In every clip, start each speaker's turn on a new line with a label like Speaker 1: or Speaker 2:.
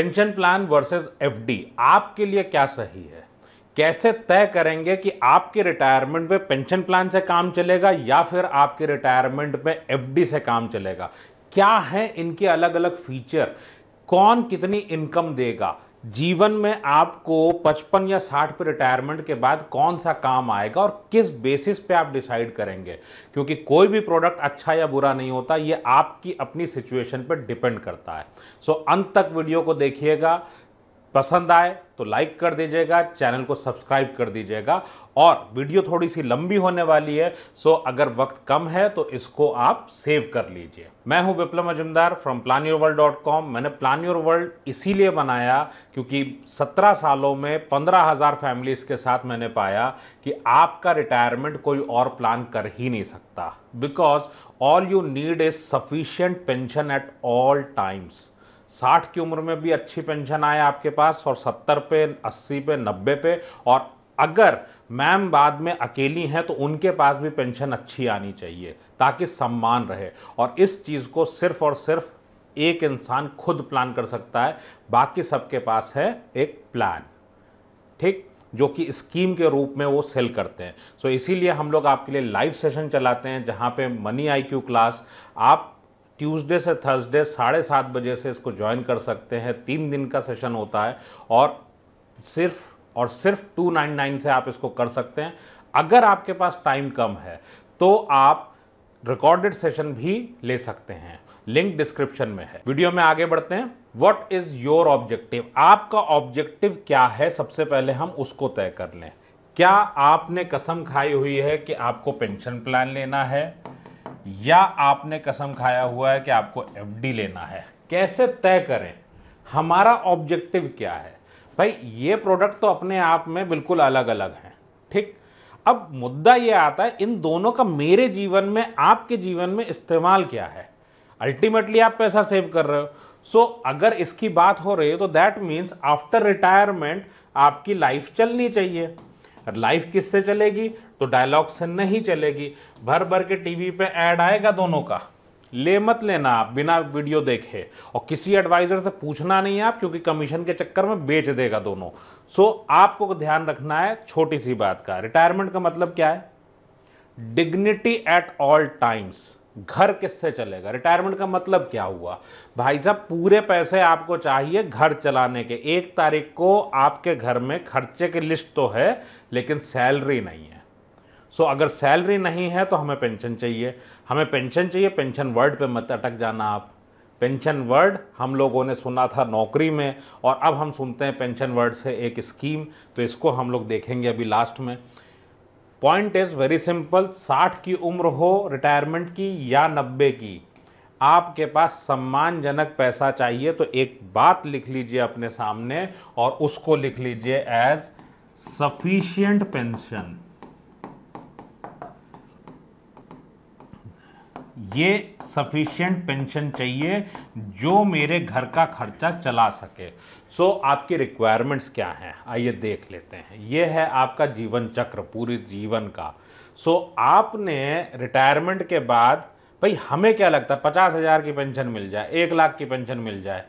Speaker 1: Pension plan versus FD आपके लिए क्या सही है कैसे तय करेंगे कि आपके रिटायरमेंट में पेंशन प्लान से काम चलेगा या फिर आपके रिटायरमेंट में एफडी से काम चलेगा क्या है इनके अलग अलग फीचर कौन कितनी इनकम देगा जीवन में आपको 55 या 60 पे रिटायरमेंट के बाद कौन सा काम आएगा और किस बेसिस पे आप डिसाइड करेंगे क्योंकि कोई भी प्रोडक्ट अच्छा या बुरा नहीं होता ये आपकी अपनी सिचुएशन पर डिपेंड करता है सो so, अंत तक वीडियो को देखिएगा पसंद आए तो लाइक कर दीजिएगा चैनल को सब्सक्राइब कर दीजिएगा और वीडियो थोड़ी सी लंबी होने वाली है सो अगर वक्त कम है तो इसको आप सेव कर लीजिए मैं हूं Viplav Majumdar from plan your world dot com मैंने प्लान योर वर्ल्ड इसीलिए बनाया क्योंकि 17 सालों में 15,000 फैमिलीज के साथ मैंने पाया कि आपका रिटायरमेंट कोई और प्लान कर ही नहीं सकता because all you need is sufficient pension at all times साठ की उम्र में भी अच्छी पेंशन आए आपके पास और सत्तर पे अस्सी पे नब्बे पे और अगर मैम बाद में अकेली हैं तो उनके पास भी पेंशन अच्छी आनी चाहिए ताकि सम्मान रहे और इस चीज़ को सिर्फ और सिर्फ एक इंसान खुद प्लान कर सकता है बाकी सबके पास है एक प्लान ठीक जो कि स्कीम के रूप में वो सेल करते हैं सो so इसीलिए हम लोग आपके लिए लाइव सेशन चलाते हैं जहाँ पे मनी आईक्यू क्लास आप ट्यूसडे से थर्सडे साढ़े सात बजे से इसको ज्वाइन कर सकते हैं तीन दिन का सेशन होता है और सिर्फ और सिर्फ 299 से आप इसको कर सकते हैं अगर आपके पास टाइम कम है तो आप रिकॉर्डेड सेशन भी ले सकते हैं लिंक डिस्क्रिप्शन में है वीडियो में आगे बढ़ते हैं व्हाट इज योर ऑब्जेक्टिव आपका ऑब्जेक्टिव क्या है सबसे पहले हम उसको तय कर लें क्या आपने कसम खाई हुई है कि आपको पेंशन प्लान लेना है या आपने कसम खाया हुआ है कि आपको एफ लेना है कैसे तय करें हमारा ऑब्जेक्टिव क्या है भाई ये प्रोडक्ट तो अपने आप में बिल्कुल अलग अलग हैं ठीक अब मुद्दा ये आता है इन दोनों का मेरे जीवन में आपके जीवन में इस्तेमाल क्या है अल्टीमेटली आप पैसा सेव कर रहे हो सो so, अगर इसकी बात हो रही है तो दैट मीन्स आफ्टर रिटायरमेंट आपकी लाइफ चलनी चाहिए लाइफ किससे चलेगी तो से नहीं चलेगी भर भर के टीवी पे ऐड आएगा दोनों का ले मत लेना आप बिना वीडियो देखे और किसी एडवाइज़र से पूछना नहीं आप क्योंकि कमीशन के चक्कर में बेच देगा दोनों सो आपको ध्यान रखना है छोटी सी बात का रिटायरमेंट का मतलब क्या है डिग्निटी एट ऑल टाइम्स घर किससे चलेगा रिटायरमेंट का मतलब क्या हुआ भाई साहब पूरे पैसे आपको चाहिए घर चलाने के एक तारीख को आपके घर में खर्चे की लिस्ट तो है लेकिन सैलरी नहीं है सो अगर सैलरी नहीं है तो हमें पेंशन चाहिए हमें पेंशन चाहिए पेंशन वर्ड पे मत अटक जाना आप पेंशन वर्ड हम लोगों ने सुना था नौकरी में और अब हम सुनते हैं पेंशन वर्ड से एक स्कीम तो इसको हम लोग देखेंगे अभी लास्ट में पॉइंट इज़ वेरी सिंपल साठ की उम्र हो रिटायरमेंट की या नब्बे की आपके पास सम्मानजनक पैसा चाहिए तो एक बात लिख लीजिए अपने सामने और उसको लिख लीजिए एज सफिशियंट पेंशन ये सफिशियंट पेंशन चाहिए जो मेरे घर का खर्चा चला सके सो so, आपकी रिक्वायरमेंट्स क्या हैं आइए देख लेते हैं ये है आपका जीवन चक्र पूरे जीवन का सो so, आपने रिटायरमेंट के बाद भाई हमें क्या लगता है पचास हज़ार की पेंशन मिल जाए एक लाख की पेंशन मिल जाए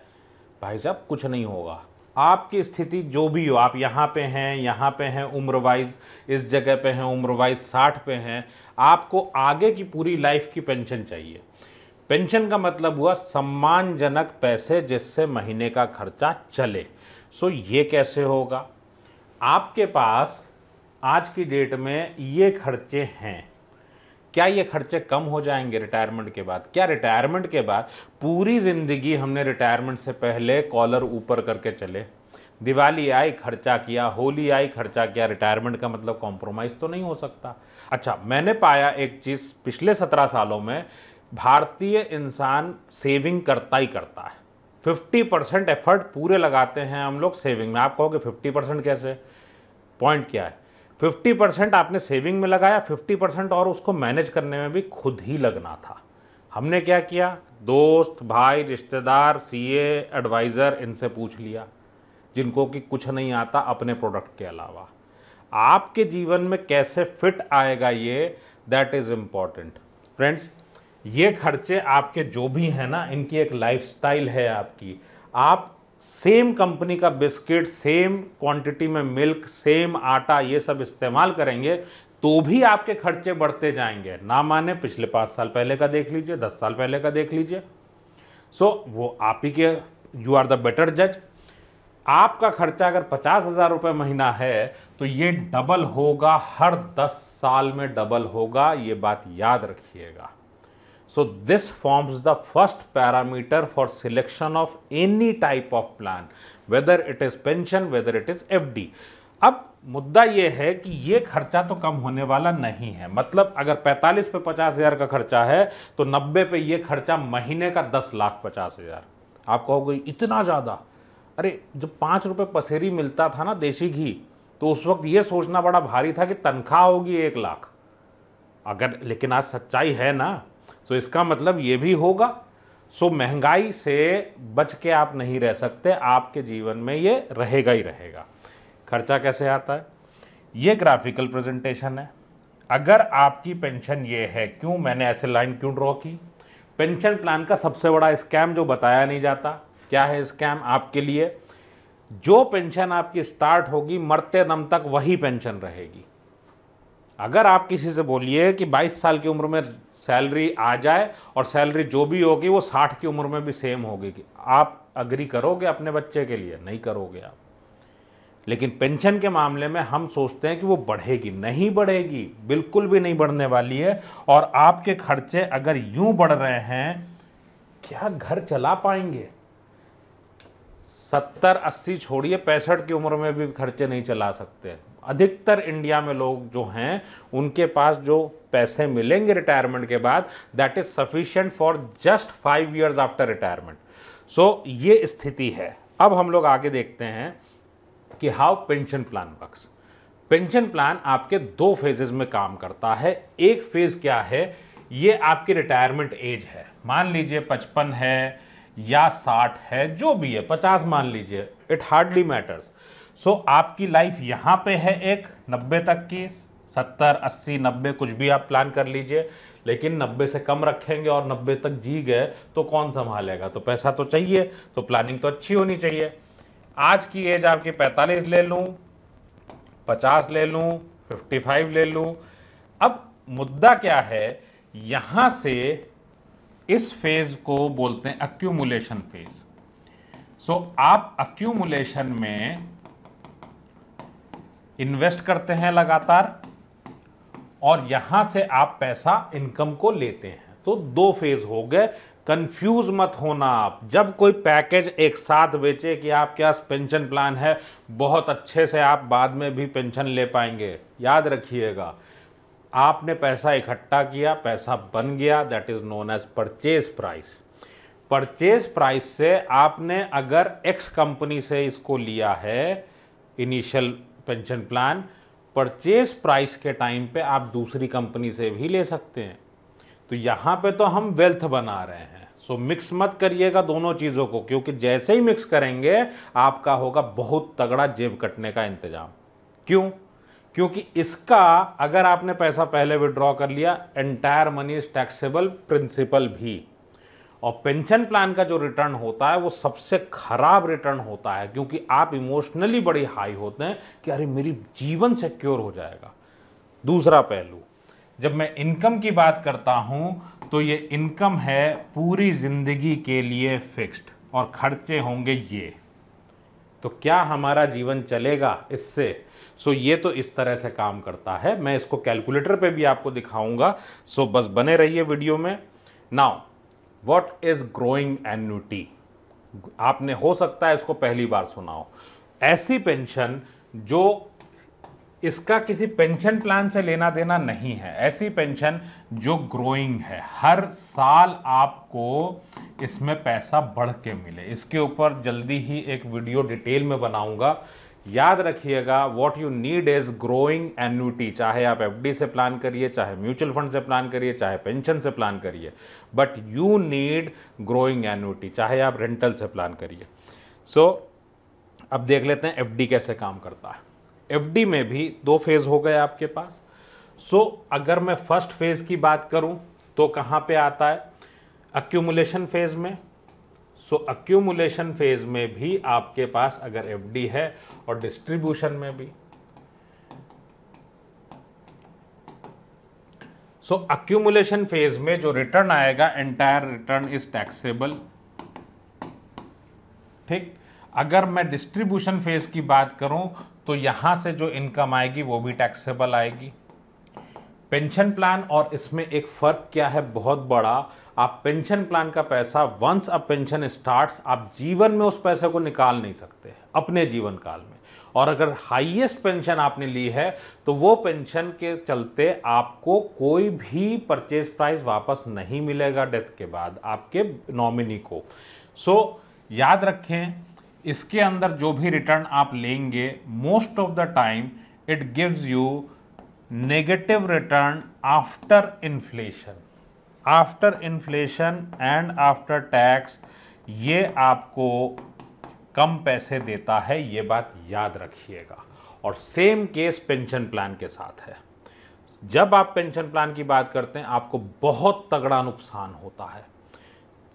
Speaker 1: भाई साहब कुछ नहीं होगा आपकी स्थिति जो भी हो आप यहाँ पे हैं यहाँ पे हैं उम्र वाइज इस जगह पे हैं उम्र वाइज साठ पे हैं आपको आगे की पूरी लाइफ की पेंशन चाहिए पेंशन का मतलब हुआ सम्मानजनक पैसे जिससे महीने का खर्चा चले सो ये कैसे होगा आपके पास आज की डेट में ये खर्चे हैं क्या ये खर्चे कम हो जाएंगे रिटायरमेंट के बाद क्या रिटायरमेंट के बाद पूरी ज़िंदगी हमने रिटायरमेंट से पहले कॉलर ऊपर करके चले दिवाली आई खर्चा किया होली आई खर्चा किया रिटायरमेंट का मतलब कॉम्प्रोमाइज़ तो नहीं हो सकता अच्छा मैंने पाया एक चीज़ पिछले सत्रह सालों में भारतीय इंसान सेविंग करता ही करता है 50 परसेंट एफर्ट पूरे लगाते हैं हम लोग सेविंग में आप कहोगे 50 परसेंट कैसे पॉइंट क्या है फिफ्टी परसेंट आपने सेविंग में लगाया फिफ्टी परसेंट और उसको मैनेज करने में भी खुद ही लगना था हमने क्या किया दोस्त भाई रिश्तेदार सीए एडवाइज़र इनसे पूछ लिया जिनको कि कुछ नहीं आता अपने प्रोडक्ट के अलावा आपके जीवन में कैसे फिट आएगा ये दैट इज़ इम्पॉर्टेंट फ्रेंड्स ये खर्चे आपके जो भी हैं ना इनकी एक लाइफ है आपकी आप सेम कंपनी का बिस्किट सेम क्वांटिटी में मिल्क सेम आटा ये सब इस्तेमाल करेंगे तो भी आपके खर्चे बढ़ते जाएंगे ना माने पिछले पाँच साल पहले का देख लीजिए दस साल पहले का देख लीजिए सो so, वो आप ही के यू आर द बेटर जज आपका खर्चा अगर पचास हज़ार रुपये महीना है तो ये डबल होगा हर दस साल में डबल होगा ये बात याद रखिएगा So this forms the first parameter for selection of any type of plan, whether it is pension, whether it is FD. अब मुद्दा यह है कि ये खर्चा तो कम होने वाला नहीं है मतलब अगर 45 पे पचास हज़ार का खर्चा है तो 90 पे ये खर्चा महीने का 10 लाख पचास हज़ार आप कहोगे इतना ज़्यादा अरे जब पांच रुपये पसेरी मिलता था ना देसी घी तो उस वक्त यह सोचना बड़ा भारी था कि तनख्वाह होगी एक लाख अगर लेकिन आज सच्चाई है ना तो इसका मतलब ये भी होगा सो महंगाई से बच के आप नहीं रह सकते आपके जीवन में ये रहेगा ही रहेगा खर्चा कैसे आता है ये ग्राफिकल प्रेजेंटेशन है अगर आपकी पेंशन ये है क्यों मैंने ऐसे लाइन क्यों ड्रॉ की पेंशन प्लान का सबसे बड़ा स्कैम जो बताया नहीं जाता क्या है स्कैम आपके लिए जो पेंशन आपकी स्टार्ट होगी मरते दम तक वही पेंशन रहेगी अगर आप किसी से बोलिए कि 22 साल की उम्र में सैलरी आ जाए और सैलरी जो भी होगी वो 60 की उम्र में भी सेम होगी कि आप अग्री करोगे अपने बच्चे के लिए नहीं करोगे आप लेकिन पेंशन के मामले में हम सोचते हैं कि वो बढ़ेगी नहीं बढ़ेगी बिल्कुल भी नहीं बढ़ने वाली है और आपके खर्चे अगर यूं बढ़ रहे हैं क्या घर चला पाएंगे सत्तर अस्सी छोड़िए पैंसठ की उम्र में भी खर्चे नहीं चला सकते अधिकतर इंडिया में लोग जो हैं उनके पास जो पैसे मिलेंगे रिटायरमेंट के बाद that is sufficient for just five years after retirement so ये स्थिति है अब हम लोग आगे देखते हैं कि how pension plan works pension plan आपके दो फेजेज में काम करता है एक फेज क्या है ये आपकी रिटायरमेंट एज है मान लीजिए पचपन है या साठ है जो भी है पचास मान लीजिए इट हार्डली मैटर्स सो आपकी लाइफ यहाँ पे है एक नब्बे तक की सत्तर अस्सी नब्बे कुछ भी आप प्लान कर लीजिए लेकिन नब्बे से कम रखेंगे और नब्बे तक जी गए तो कौन संभालेगा तो पैसा तो चाहिए तो प्लानिंग तो अच्छी होनी चाहिए आज की एज आपकी पैंतालीस ले लूँ पचास ले लूँ फिफ्टी फाइव ले लूँ अब मुद्दा क्या है यहाँ से इस फेज को बोलते हैं अक्यूमुलेशन फेज सो so, आप अक्यूमुलेशन में इन्वेस्ट करते हैं लगातार और यहां से आप पैसा इनकम को लेते हैं तो दो फेज हो गए कंफ्यूज मत होना आप जब कोई पैकेज एक साथ बेचे कि आपके पास पेंशन प्लान है बहुत अच्छे से आप बाद में भी पेंशन ले पाएंगे याद रखिएगा आपने पैसा इकट्ठा किया पैसा बन गया that is known as purchase price purchase price से आपने अगर एक्स कंपनी से इसको लिया है initial pension plan purchase price के टाइम पे आप दूसरी कंपनी से भी ले सकते हैं तो यहाँ पे तो हम वेल्थ बना रहे हैं सो मिक्स मत करिएगा दोनों चीज़ों को क्योंकि जैसे ही मिक्स करेंगे आपका होगा बहुत तगड़ा जेब कटने का इंतजाम क्यों क्योंकि इसका अगर आपने पैसा पहले विड्रॉ कर लिया entire money is taxable principal भी और पेंशन प्लान का जो रिटर्न होता है वो सबसे खराब रिटर्न होता है क्योंकि आप इमोशनली बड़ी हाई होते हैं कि अरे मेरी जीवन सिक्योर हो जाएगा दूसरा पहलू जब मैं इनकम की बात करता हूँ तो ये इनकम है पूरी ज़िंदगी के लिए फिक्स्ड और खर्चे होंगे ये तो क्या हमारा जीवन चलेगा इससे सो ये तो इस तरह से काम करता है मैं इसको कैलकुलेटर पे भी आपको दिखाऊंगा सो बस बने रहिए वीडियो में now what is growing annuity आपने हो सकता है इसको पहली बार सुना हो ऐसी पेंशन जो इसका किसी पेंशन प्लान से लेना देना नहीं है ऐसी पेंशन जो ग्रोइंग है हर साल आपको इसमें पैसा बढ़ के मिले इसके ऊपर जल्दी ही एक वीडियो डिटेल में बनाऊंगा याद रखिएगा what you need is growing annuity चाहे आप एफडी से प्लान करिए चाहे म्यूचुअल फंड से प्लान करिए चाहे पेंशन से प्लान करिए but you need growing annuity चाहे आप रेंटल से प्लान करिए सो so, अब देख लेते हैं एफ कैसे काम करता है एफ में भी दो फेज़ हो गए आपके पास सो so, अगर मैं फर्स्ट फेज़ की बात करूं तो कहाँ पे आता है अक्यूमुलेशन फेज़ में सो अक्यूमुलेशन फेज़ में भी आपके पास अगर एफ है और डिस्ट्रीब्यूशन में भी सो अक्यूमुलेशन फेज में जो रिटर्न आएगा एंटायर रिटर्न इज टैक्सेबल ठीक अगर मैं डिस्ट्रीब्यूशन फेज की बात करूं तो यहां से जो इनकम आएगी वो भी टैक्सेबल आएगी पेंशन प्लान और इसमें एक फर्क क्या है बहुत बड़ा आप पेंशन प्लान का पैसा वंस अ पेंशन स्टार्ट्स आप जीवन में उस पैसे को निकाल नहीं सकते अपने जीवन काल में और अगर हाईएस्ट पेंशन आपने ली है तो वो पेंशन के चलते आपको कोई भी परचेज प्राइस वापस नहीं मिलेगा डेथ के बाद आपके नॉमिनी को सो so, याद रखें इसके अंदर जो भी रिटर्न आप लेंगे most of the time it gives you negative return after inflation after inflation and after tax ये आपको कम पैसे देता है ये बात याद रखिएगा और सेम केस पेंशन प्लान के साथ है जब आप पेंशन प्लान की बात करते हैं आपको बहुत तगड़ा नुकसान होता है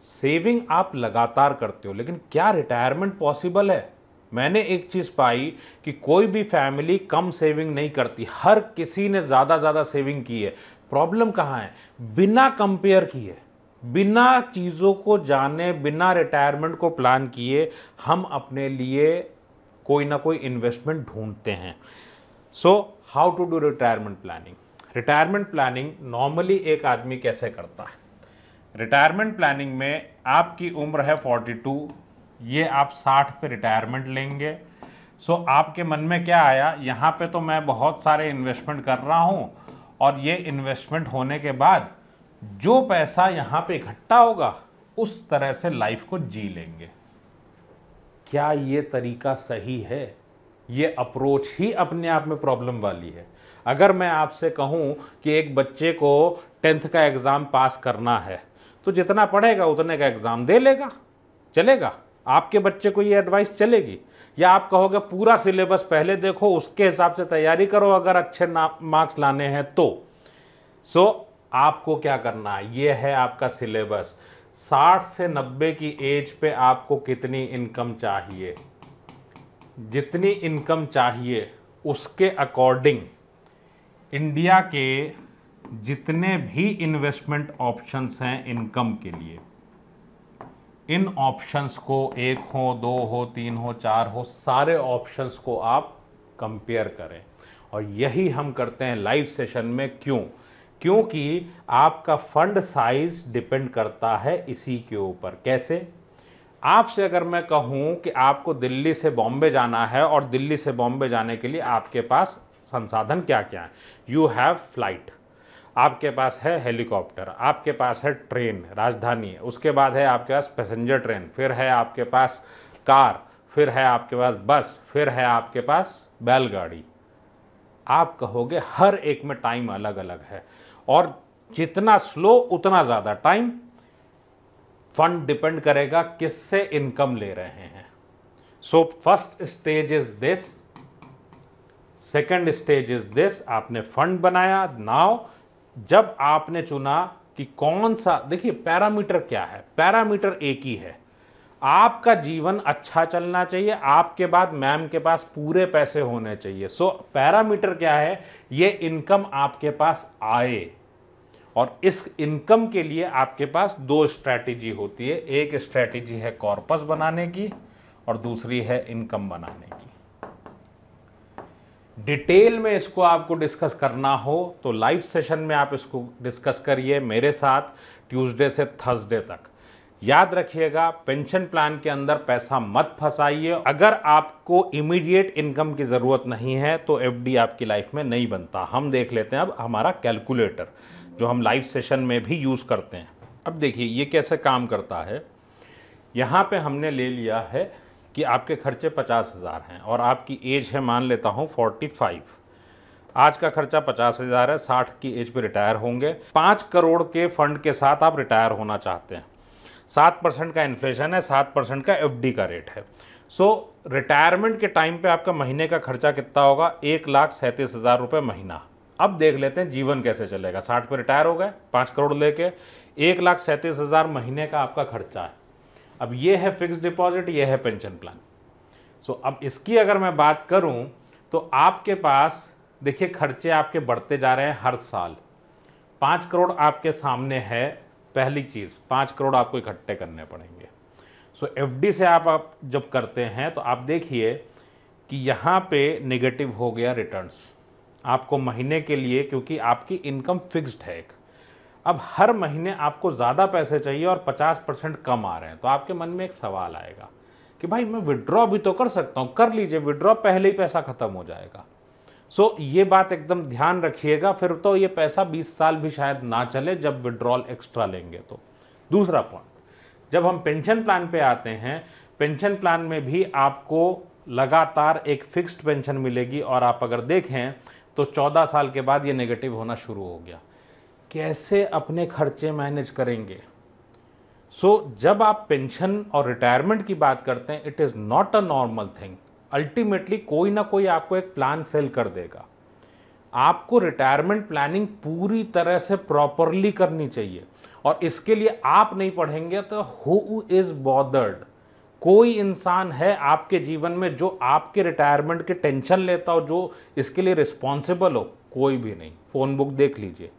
Speaker 1: सेविंग आप लगातार करते हो लेकिन क्या रिटायरमेंट पॉसिबल है मैंने एक चीज़ पाई कि कोई भी फैमिली कम सेविंग नहीं करती हर किसी ने ज़्यादा ज़्यादा सेविंग की है प्रॉब्लम कहाँ है बिना कंपेयर किए बिना चीज़ों को जाने बिना रिटायरमेंट को प्लान किए हम अपने लिए कोई ना कोई इन्वेस्टमेंट ढूंढते हैं so how to do retirement planning retirement planning normally एक आदमी कैसे करता है रिटायरमेंट प्लानिंग में आपकी उम्र है फोर्टी टू ये आप साठ पे रिटायरमेंट लेंगे सो so, आपके मन में क्या आया यहाँ पे तो मैं बहुत सारे इन्वेस्टमेंट कर रहा हूँ और ये इन्वेस्टमेंट होने के बाद जो पैसा यहां पे इकट्ठा होगा उस तरह से लाइफ को जी लेंगे क्या ये तरीका सही है ये अप्रोच ही अपने आप में प्रॉब्लम वाली है अगर मैं आपसे कहूं कि एक बच्चे को टेंथ का एग्ज़ाम पास करना है तो जितना पढ़ेगा उतने का एग्ज़ाम दे लेगा चलेगा आपके बच्चे को ये एडवाइस चलेगी या आप कहोगे पूरा सिलेबस पहले देखो उसके हिसाब से तैयारी करो अगर अच्छे मार्क्स लाने हैं तो सो so, आपको क्या करना है ये है आपका सिलेबस 60 से 90 की एज पे आपको कितनी इनकम चाहिए जितनी इनकम चाहिए उसके अकॉर्डिंग इंडिया के जितने भी इन्वेस्टमेंट ऑप्शंस हैं इनकम के लिए इन ऑप्शंस को एक हो दो हो तीन हो चार हो सारे ऑप्शंस को आप कंपेयर करें और यही हम करते हैं लाइव सेशन में क्यों क्योंकि आपका फंड साइज डिपेंड करता है इसी के ऊपर कैसे आपसे अगर मैं कहूं कि आपको दिल्ली से बॉम्बे जाना है और दिल्ली से बॉम्बे जाने के लिए आपके पास संसाधन क्या क्या है यू हैव फ्लाइट आपके पास है हेलीकॉप्टर आपके पास है ट्रेन राजधानी उसके बाद है आपके पास पैसेंजर ट्रेन फिर है आपके पास कार फिर है आपके पास बस फिर है आपके पास बैलगाड़ी आप कहोगे हर एक में टाइम अलग अलग है और जितना स्लो उतना ज़्यादा टाइम फंड डिपेंड करेगा किससे इनकम ले रहे हैं so first stage is this second stage is this आपने फंड बनाया नाव जब आपने चुना कि कौन सा देखिए पैरामीटर क्या है पैरामीटर एक ही है आपका जीवन अच्छा चलना चाहिए आपके बाद मैम के पास पूरे पैसे होने चाहिए सो पैरामीटर क्या है ये इनकम आपके पास आए और इस इनकम के लिए आपके पास दो स्ट्रैटेजी होती है एक स्ट्रैटेजी है कॉर्पस बनाने की और दूसरी है इनकम बनाने की डिटेल में इसको आपको डिस्कस करना हो तो लाइव सेशन में आप इसको डिस्कस करिए मेरे साथ ट्यूसडे से थर्सडे तक याद रखिएगा पेंशन प्लान के अंदर पैसा मत फंसाइए अगर आपको इमीडिएट इनकम की ज़रूरत नहीं है तो एफ आपकी लाइफ में नहीं बनता हम देख लेते हैं अब हमारा कैलकुलेटर जो हम लाइव सेशन में भी यूज़ करते हैं अब देखिए ये कैसे काम करता है यहाँ पे हमने ले लिया है कि आपके खर्चे पचास हज़ार हैं और आपकी एज है मान लेता हूँ फोर्टी फाइव आज का खर्चा पचास हज़ार है साठ की एज पे रिटायर होंगे पाँच करोड़ के फंड के साथ आप रिटायर होना चाहते हैं सात परसेंट का इन्फ्लेशन है सात परसेंट का एफ का रेट है सो so, रिटायरमेंट के टाइम पे आपका महीने का खर्चा कितना होगा एक लाख सैंतीस हज़ार रुपये महीना अब देख लेते हैं जीवन कैसे चलेगा साठ पे रिटायर हो गए पाँच करोड़ लेके एक लाख सैंतीस हज़ार महीने का आपका खर्चा है अब ये है फिक्स डिपॉजिट ये है पेंशन प्लान सो so, अब इसकी अगर मैं बात करूँ तो आपके पास देखिए खर्चे आपके बढ़ते जा रहे हैं हर साल पाँच करोड़ आपके सामने है पहली चीज़ पांच करोड़ आपको इकट्ठे करने पड़ेंगे सो so, एफ से आप, आप जब करते हैं तो आप देखिए कि यहाँ पे नेगेटिव हो गया रिटर्न्स आपको महीने के लिए क्योंकि आपकी इनकम फिक्स्ड है एक अब हर महीने आपको ज़्यादा पैसे चाहिए और 50 परसेंट कम आ रहे हैं तो आपके मन में एक सवाल आएगा कि भाई मैं विड्रॉ भी तो कर सकता हूँ कर लीजिए विड्रॉ पहले ही पैसा ख़त्म हो जाएगा सो so, ये बात एकदम ध्यान रखिएगा फिर तो ये पैसा 20 साल भी शायद ना चले जब विड्रॉल एक्स्ट्रा लेंगे तो दूसरा पॉइंट जब हम पेंशन प्लान पे आते हैं पेंशन प्लान में भी आपको लगातार एक फिक्स्ड पेंशन मिलेगी और आप अगर देखें तो 14 साल के बाद ये नेगेटिव होना शुरू हो गया कैसे अपने खर्चे मैनेज करेंगे सो so, जब आप पेंशन और रिटायरमेंट की बात करते हैं it is not a normal thing ultimately कोई ना कोई आपको एक प्लान सेल कर देगा आपको रिटायरमेंट प्लानिंग पूरी तरह से प्रॉपरली करनी चाहिए और इसके लिए आप नहीं पढ़ेंगे तो हु इज़ बॉदर्ड कोई इंसान है आपके जीवन में जो आपके रिटायरमेंट के टेंशन लेता हो जो इसके लिए रिस्पॉन्सिबल हो कोई भी नहीं फ़ोन बुक देख लीजिए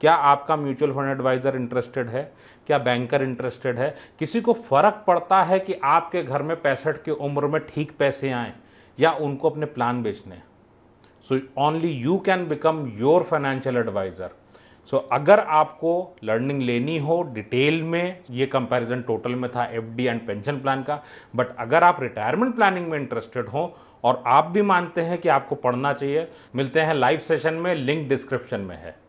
Speaker 1: क्या आपका म्यूचुअल फंड एडवाइज़र इंटरेस्टेड है क्या बैंकर इंटरेस्टेड है किसी को फ़र्क पड़ता है कि आपके घर में पैंसठ की उम्र में ठीक पैसे आए या उनको अपने प्लान बेचने so only you can become your financial advisor so अगर आपको लर्निंग लेनी हो डिटेल में ये कंपैरिजन टोटल में था एफडी एंड पेंशन प्लान का बट अगर आप रिटायरमेंट प्लानिंग में इंटरेस्टेड हो और आप भी मानते हैं कि आपको पढ़ना चाहिए मिलते हैं लाइव सेशन में लिंक डिस्क्रिप्शन में है